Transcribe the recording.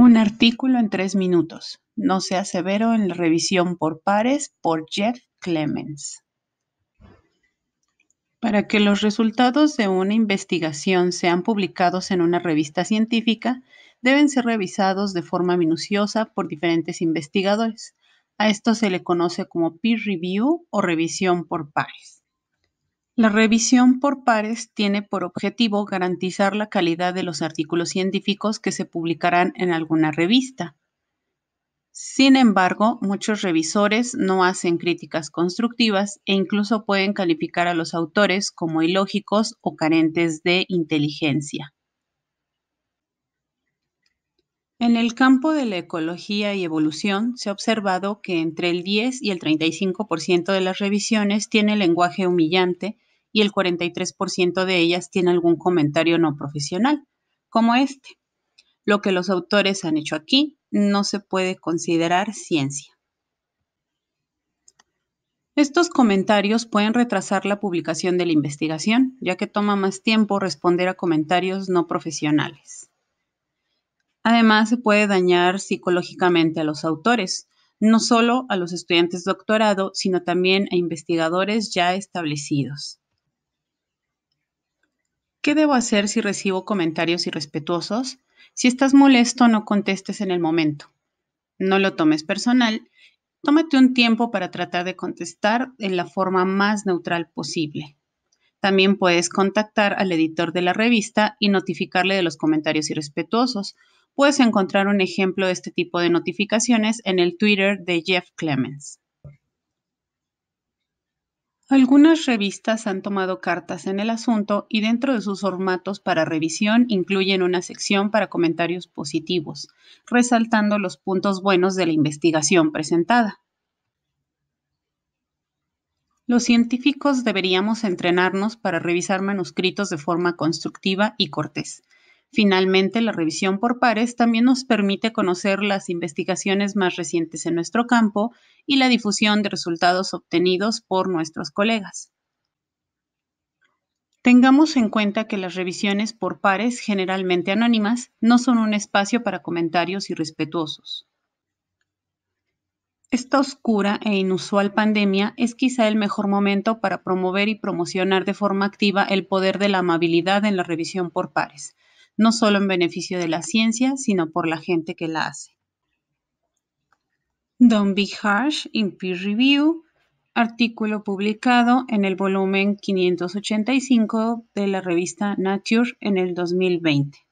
Un artículo en tres minutos. No sea severo en la revisión por pares por Jeff Clemens. Para que los resultados de una investigación sean publicados en una revista científica, deben ser revisados de forma minuciosa por diferentes investigadores. A esto se le conoce como peer review o revisión por pares. La revisión por pares tiene por objetivo garantizar la calidad de los artículos científicos que se publicarán en alguna revista. Sin embargo, muchos revisores no hacen críticas constructivas e incluso pueden calificar a los autores como ilógicos o carentes de inteligencia. En el campo de la ecología y evolución se ha observado que entre el 10 y el 35% de las revisiones tiene lenguaje humillante y el 43% de ellas tiene algún comentario no profesional, como este. Lo que los autores han hecho aquí no se puede considerar ciencia. Estos comentarios pueden retrasar la publicación de la investigación, ya que toma más tiempo responder a comentarios no profesionales. Además, se puede dañar psicológicamente a los autores, no solo a los estudiantes de doctorado, sino también a investigadores ya establecidos. ¿Qué debo hacer si recibo comentarios irrespetuosos? Si estás molesto, no contestes en el momento. No lo tomes personal. Tómate un tiempo para tratar de contestar en la forma más neutral posible. También puedes contactar al editor de la revista y notificarle de los comentarios irrespetuosos. Puedes encontrar un ejemplo de este tipo de notificaciones en el Twitter de Jeff Clemens. Algunas revistas han tomado cartas en el asunto y dentro de sus formatos para revisión incluyen una sección para comentarios positivos, resaltando los puntos buenos de la investigación presentada. Los científicos deberíamos entrenarnos para revisar manuscritos de forma constructiva y cortés, Finalmente, la revisión por pares también nos permite conocer las investigaciones más recientes en nuestro campo y la difusión de resultados obtenidos por nuestros colegas. Tengamos en cuenta que las revisiones por pares, generalmente anónimas, no son un espacio para comentarios irrespetuosos. Esta oscura e inusual pandemia es quizá el mejor momento para promover y promocionar de forma activa el poder de la amabilidad en la revisión por pares no solo en beneficio de la ciencia, sino por la gente que la hace. Don't be harsh in peer review, artículo publicado en el volumen 585 de la revista Nature en el 2020.